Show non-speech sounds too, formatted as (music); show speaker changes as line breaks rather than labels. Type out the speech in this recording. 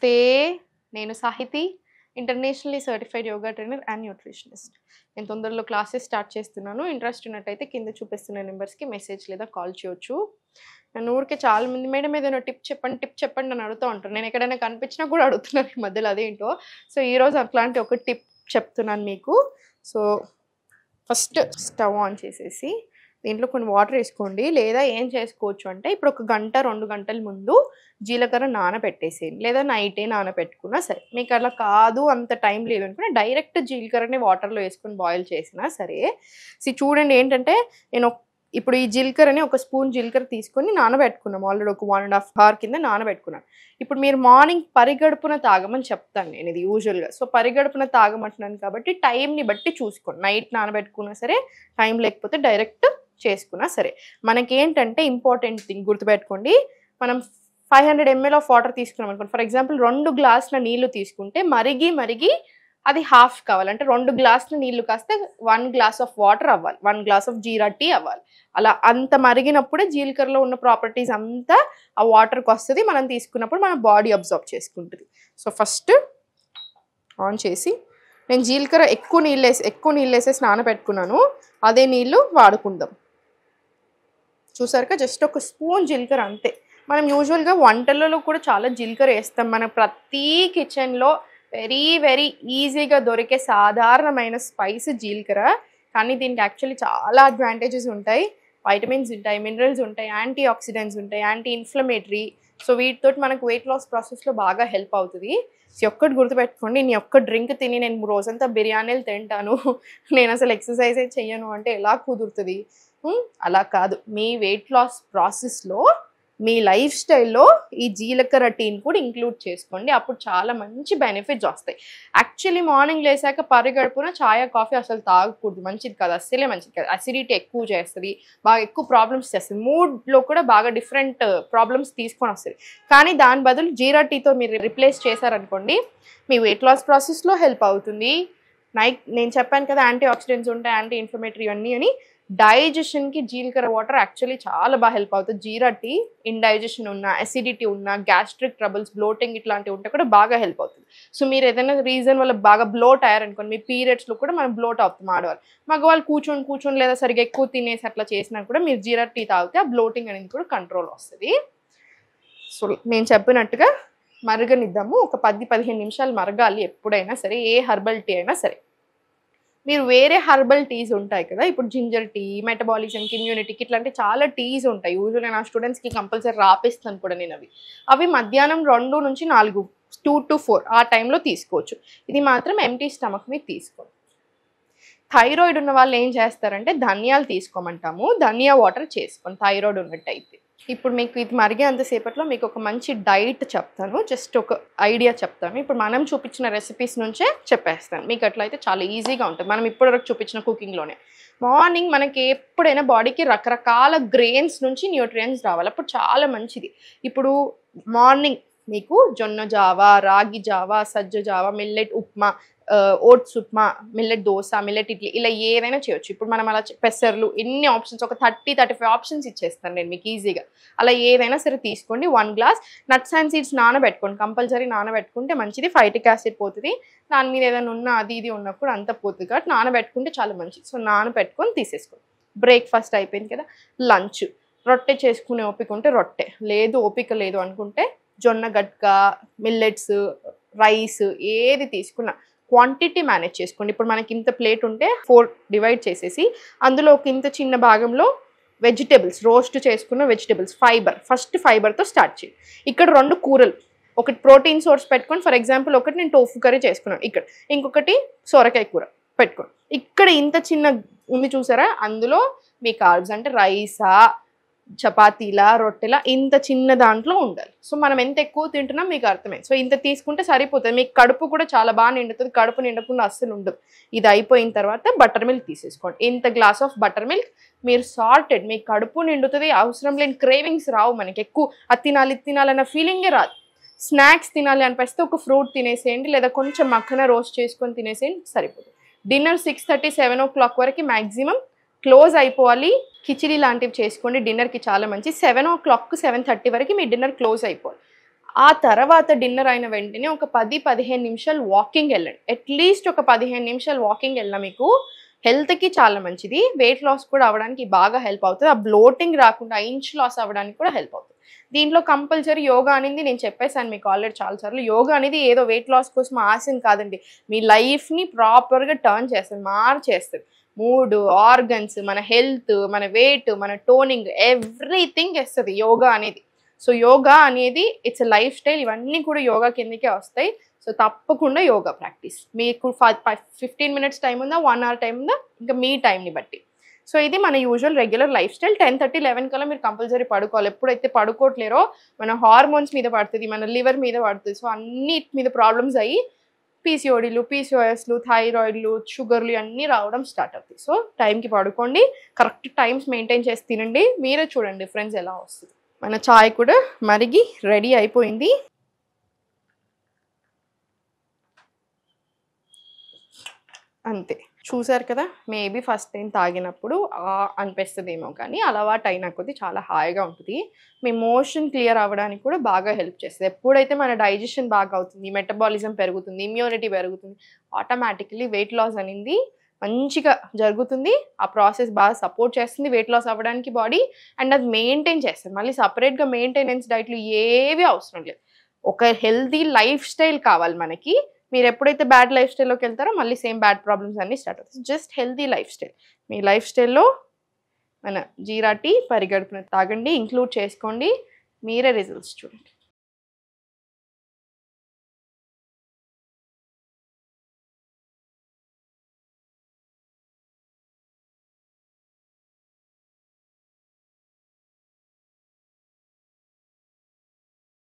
నమస్తే నేను Sahithi internationally certified yoga trainer and nutritionist నేను తొందరలో క్లాసెస్ స్టార్ట్ చేస్తున్నాను ఇంట్రెస్ట్ ఉన్నట్టయితే కింద చూపిస్తున్న నెంబర్స్కి మెసేజ్ లేదా కాల్ చేయొచ్చు నన్ను ఊరికే చాలా మంది మేడం ఏదైనా టిప్ చెప్పండి టిప్ చెప్పండి అని అడుగుతూ ఉంటాను నేను ఎక్కడైనా కనిపించినా కూడా అడుగుతున్నాను ఈ మధ్యలో అదేంటో సో ఈరోజు అట్లాంటి ఒక టిప్ చెప్తున్నాను మీకు సో ఫస్ట్ స్టవ్ ఆన్ చేసేసి దీంట్లో కొన్ని వాటర్ వేసుకోండి లేదా ఏం చేసుకోవచ్చు అంటే ఇప్పుడు ఒక గంట రెండు గంటల ముందు జీలకర్ర నానబెట్టేసేయండి లేదా నైటే నానబెట్టుకున్నా సరే మీకు అలా కాదు అంత టైం లేదు అనుకున్నా డైరెక్ట్ జీలకర్రని వాటర్లో వేసుకొని బాయిల్ చేసినా సరే సి చూడండి ఏంటంటే నేను ఇప్పుడు ఈ జీలకర్రని ఒక స్పూన్ జీలకర్ర తీసుకొని నానబెట్టుకున్నాం ఆల్రెడీ ఒక వన్ అండ్ హాఫ్ అవర్ కింద నానబెట్టుకున్నాను ఇప్పుడు మీరు మార్నింగ్ పరిగడుపున తాగమని చెప్తాను నేను ఇది యూజువల్గా సో పరిగడుపున తాగమంటున్నాను కాబట్టి టైంని బట్టి చూసుకోండి నైట్ నానబెట్టుకున్నా సరే టైం లేకపోతే డైరెక్ట్ చేసుకున్నా సరే మనకి ఏంటంటే ఇంపార్టెంట్ థింగ్ గుర్తుపెట్టుకోండి మనం five hundred ML of water తీసుకున్నాం అనుకోండి ఫర్ ఎగ్జాంపుల్ రెండు గ్లాసుల నీళ్లు తీసుకుంటే మరిగి మరిగి అది హాఫ్ కావాలి అంటే రెండు గ్లాసుల నీళ్లు కాస్తే వన్ గ్లాస్ ఆఫ్ వాటర్ అవ్వాలి one glass of jeera tea అవ్వాలి అలా అంత మరిగినప్పుడే జీలకర్రలో ఉన్న ప్రాపర్టీస్ అంతా ఆ వాటర్కి వస్తుంది మనం తీసుకున్నప్పుడు మన బాడీ అబ్జర్వ్ చేసుకుంటుంది సో ఫస్ట్ ఆన్ చేసి నేను జీలకర్ర ఎక్కువ నీళ్ళు వేసి ఎక్కువ నీళ్ళు స్నాన పెట్టుకున్నాను అదే నీళ్ళు వాడుకుందాం చూసారుగా జస్ట్ ఒక స్పూన్ జీలకర్ర అంతే మనం యూజువల్గా వంటలలో కూడా చాలా జీలకర్ర వేస్తాం మనం ప్రతి కిచెన్లో వెరీ వెరీ ఈజీగా దొరికే సాధారణమైన స్పైస్ జీలకర్ర కానీ దీనికి యాక్చువల్లీ చాలా అడ్వాంటేజెస్ ఉంటాయి వైటమిన్స్ ఉంటాయి మినరల్స్ ఉంటాయి యాంటీ ఆక్సిడెంట్స్ ఉంటాయి యాంటీ ఇన్ఫ్లమేటరీ సో వీటితో మనకు వెయిట్ లాస్ ప్రాసెస్లో బాగా హెల్ప్ అవుతుంది సో ఒక్కటి గుర్తుపెట్టుకోండి నేను ఒక్క డ్రింక్ తిని నేను రోజంతా బిర్యానీలు తింటాను (laughs) నేను అసలు ఎక్సర్సైజ్ చేయను అంటే ఎలా కుదురుతుంది అలా కాదు మీ వెయిట్ లాస్ ప్రాసెస్లో మీ లైఫ్ స్టైల్లో ఈ జీలకర్ర టీని కూడా ఇంక్లూడ్ చేసుకోండి అప్పుడు చాలా మంచి బెనిఫిట్స్ వస్తాయి యాక్చువల్లీ మార్నింగ్ లేసాక పరిగడుపున ఛాయ కాఫీ అసలు తాగకూడదు మంచిది కాదు అస్సలే మంచిది కాదు అసిడిటీ ఎక్కువ చేస్తుంది బాగా ఎక్కువ ప్రాబ్లమ్స్ చేస్తుంది మూడ్లో కూడా బాగా డిఫరెంట్ ప్రాబ్లమ్స్ uh, తీసుకొని వస్తుంది కానీ దాని బదులు జీరా టీతో మీరు రిప్లేస్ చేశారనుకోండి మీ వెయిట్ లాస్ ప్రాసెస్లో హెల్ప్ అవుతుంది నైట్ నేను చెప్పాను కదా యాంటీ ఆక్సిడెంట్స్ ఉంటాయి యాంటీ ఇన్ఫ్లమేటరీ అన్నీ అని డైజెషన్కి జీలకర్ర వాటర్ యాక్చువల్లీ చాలా బాగా హెల్ప్ అవుతుంది జీరా టీ ఇండైజెషన్ ఉన్న అసిడిటీ ఉన్న గ్యాస్ట్రిక్ ట్రబుల్స్ బ్లోటింగ్ ఇట్లాంటివి ఉంటే కూడా బాగా హెల్ప్ అవుతుంది సో మీరు ఏదైనా రీజన్ వల్ల బాగా బ్లోట్ అయ్యారనుకోండి మీ పీరియడ్స్లో కూడా మనం బ్లోట్ అవుతాం ఆడవాళ్ళు మగవాళ్ళు కూర్చొని కూర్చొని లేదా సరిగ్గా ఎక్కువ తినేసి అట్లా చేసినా కూడా మీరు జీరా టీ తాగితే ఆ బ్లోటింగ్ అనేది కూడా కంట్రోల్ వస్తుంది సో నేను చెప్పినట్టుగా మరగనిద్దాము ఒక పది పదిహేను నిమిషాలు మరగాలి ఎప్పుడైనా సరే ఏ హెర్బల్ టీ అయినా సరే మీరు వేరే హర్బల్ టీస్ ఉంటాయి కదా ఇప్పుడు జింజర్ టీ మెటబాలిజం ఇమ్యూనిటీకి ఇట్లాంటి చాలా టీస్ ఉంటాయి యూజువల్గా నా స్టూడెంట్స్కి కంపల్సరీ రాపిస్తాను కూడా నేను అవి అవి మధ్యాహ్నం రెండు నుంచి నాలుగు టూ టు ఫోర్ ఆ టైంలో తీసుకోవచ్చు ఇది మాత్రం ఎంటీ స్టమక్ మీద తీసుకోండి థైరాయిడ్ ఉన్న వాళ్ళు ఏం చేస్తారంటే ధనియాలు తీసుకోమంటాము ధనియా వాటర్ చేసుకోండి థైరాయిడ్ ఉన్నట్టయితే ఇప్పుడు మీకు ఇది మరిగే అంతసేపట్లో మీకు ఒక మంచి డైట్ చెప్తాను జస్ట్ ఒక ఐడియా చెప్తాను ఇప్పుడు మనం చూపించిన రెసిపీస్ నుంచే చెప్పేస్తాను మీకు అట్లయితే చాలా ఈజీగా ఉంటుంది మనం ఇప్పటివరకు చూపించిన కుకింగ్లోనే మార్నింగ్ మనకి ఎప్పుడైనా బాడీకి రకరకాల గ్రెయిన్స్ నుంచి న్యూట్రియన్స్ రావాలి అప్పుడు చాలా మంచిది ఇప్పుడు మార్నింగ్ మీకు జొన్న జావా రాగి జావా సజ్జ జావా millet upma oats upma millet dosa millet idli ఇలా ఏదైనా చేయొచ్చు ఇప్పుడు మనం అలా పెసర్లు ఎన్ని ఆప్షన్స్ ఒక థర్టీ థర్టీ ఫైవ్ ఆప్షన్స్ ఇచ్చేస్తాను నేను మీకు ఈజీగా అలా ఏదైనా సరే తీసుకోండి one glass nuts and seeds నానబెట్టుకోండి కంపల్సరీ నానబెట్టుకుంటే మంచిది ఫైటిక్ యాసిడ్ పోతుంది దాని మీద ఏదైనా ఉన్న అది ఇది ఉన్నప్పుడు అంత పోతుంది కాబట్టి నానబెట్టుకుంటే చాలా మంచిది సో నానబెట్టుకొని తీసేసుకోండి బ్రేక్ఫాస్ట్ అయిపోయింది కదా లంచ్ రొట్టె చేసుకునే ఓపిక ఉంటే రొట్టె లేదు ఓపిక లేదు అనుకుంటే జొన్న గట్క మిల్లెట్స్ రైస్ ఏది తీసుకున్నా క్వాంటిటీ మేనేజ్ చేసుకోండి ఇప్పుడు మనకి ఇంత ప్లేట్ ఉంటే ఫోర్ డివైడ్ చేసేసి అందులో ఒక ఇంత చిన్న భాగంలో వెజిటేబుల్స్ రోస్ట్ చేసుకున్న వెజిటేబుల్స్ ఫైబర్ ఫస్ట్ ఫైబర్తో స్టార్ట్ చేయి ఇక్కడ రెండు కూరలు ఒకటి ప్రోటీన్ సోర్స్ పెట్టుకొని ఫర్ ఎగ్జాంపుల్ ఒకటి నేను టోఫు కర్రీ చేసుకున్నాను ఇక్కడ ఇంకొకటి సొరకాయ కూర పెట్టుకోండి ఇక్కడ ఇంత చిన్న ఉంది చూసారా అందులో మీ కార్బ్స్ అంటే రైసా చపాతీలా రొట్టెలా ఇంత చిన్న దాంట్లో ఉండాలి సో మనం ఎంత ఎక్కువ తింటున్నాం మీకు అర్థమైంది సో ఇంత తీసుకుంటే సరిపోతుంది మీకు కడుపు కూడా చాలా బాగా నిండుతుంది కడుపు నిండకుండా అస్సలు ఉండదు ఇది అయిపోయిన తర్వాత బటర్ మిల్క్ తీసేసుకోండి ఇంత గ్లాస్ ఆఫ్ బటర్ మిల్క్ మీరు సాల్టెడ్ మీ కడుపు నిండుతుంది అవసరం లేని క్రేవింగ్స్ రావు మనకి ఎక్కువ అది తినాలి తినాలన్న ఫీలింగే రాదు స్నాక్స్ తినాలి అనిపిస్తే ఒక ఫ్రూట్ తినేసేయండి లేదా కొంచెం మక్కన రోస్ట్ చేసుకొని తినేసేయండి సరిపోతుంది dinner six thirty seven o'clock వరకు మ్యాక్సిమం క్లోజ్ అయిపోవాలి కిచిడి లాంటివి చేసుకోండి డిన్నర్కి చాలా మంచి seven o'clock seven thirty వరకు మీ డిన్నర్ క్లోజ్ అయిపోవాలి ఆ తర్వాత డిన్నర్ అయిన వెంటనే ఒక పది పదిహేను నిమిషాలు వాకింగ్ వెళ్ళండి అట్లీస్ట్ ఒక పదిహేను నిమిషాలు వాకింగ్ వెళ్ళినా మీకు హెల్త్కి చాలా మంచిది వెయిట్ లాస్ కూడా అవ్వడానికి బాగా హెల్ప్ అవుతుంది ఆ బ్లోటింగ్ రాకుండా ఇంచ్ లాస్ అవ్వడానికి కూడా హెల్ప్ అవుతుంది దీంట్లో కంపల్సరీ యోగా అనేది నేను చెప్పేశాను మీకు ఆల్రెడీ చాలాసార్లు యోగా అనేది ఏదో వెయిట్ లాస్ కోసం ఆశం కాదండి మీ లైఫ్ని ప్రాపర్గా టర్న్ చేస్తుంది మార్చేస్తుంది మూడ్ ఆర్గన్స్ మన హెల్త్ మన వెయిట్ మన టోనింగ్ ఎవ్రీథింగ్ వస్తుంది యోగా అనేది సో యోగా అనేది ఇట్స్ లైఫ్ స్టైల్ ఇవన్నీ కూడా యోగా కిందకే వస్తాయి సో తప్పకుండా యోగా ప్రాక్టీస్ మీకు ఫిఫ్టీన్ మినిట్స్ టైం ఉందా వన్ అవర్ టైం ఉందా ఇంకా మీ టైంని బట్టి సో ఇది మన usual regular lifestyle ten thirty eleven కల్లా మీరు కంపల్సరీ పడుకోవాలి ఎప్పుడైతే పడుకోవట్లేరో మన హార్మోన్స్ మీద పడుతుంది మన లివర్ మీద పడుతుంది సో అన్నిటి మీద ప్రాబ్లమ్స్ అయ్యి పీసీఓడీలు పీసీఓఎస్లు థైరాయిడ్లు షుగర్లు అన్నీ రావడం స్టార్ట్ అవుతాయి సో టైంకి పడుకోండి కరెక్ట్ టైమ్స్ మెయింటైన్ చేసి తినండి మీరే చూడండి ఫ్రెండ్స్ ఎలా వస్తుంది మన చాయ్ కూడా మరిగి రెడీ అయిపోయింది అంతే చూసారు కదా మేబీ ఫస్ట్ టైం తాగినప్పుడు అనిపిస్తుంది ఏమో కానీ అలవాటు అయిన కొద్దీ చాలా హాయిగా ఉంటుంది మీ మోషన్ క్లియర్ అవ్వడానికి కూడా బాగా హెల్ప్ చేస్తుంది ఎప్పుడైతే మన డైజెషన్ బాగా అవుతుంది మెటబాలిజం పెరుగుతుంది ఇమ్యూనిటీ పెరుగుతుంది ఆటోమేటిక్లీ వెయిట్ లాస్ అనేది మంచిగా జరుగుతుంది ఆ ప్రాసెస్ బాగా సపోర్ట్ చేస్తుంది వెయిట్ లాస్ అవ్వడానికి బాడీ అండ్ అది మెయింటైన్ చేస్తుంది మళ్ళీ సపరేట్గా మెయింటెనెన్స్ డైట్లు ఏవి అవసరం లేదు ఒక హెల్తీ లైఫ్ స్టైల్ కావాలి మనకి మీరు ఎప్పుడైతే బ్యాడ్ లైఫ్ స్టైల్లోకి వెళ్తారో మళ్ళీ సేమ్ బ్యాడ్ ప్రాబ్లమ్స్ అన్నీ స్టార్ట్ అవుతుంది జస్ట్ హెల్దీ లైఫ్ స్టైల్ మీ లైఫ్ స్టైల్లో మన జీరా టీ పరిగడుపున తాగండి ఇంక్లూడ్ చేసుకోండి మీరే రిజల్ట్స్ చూడండి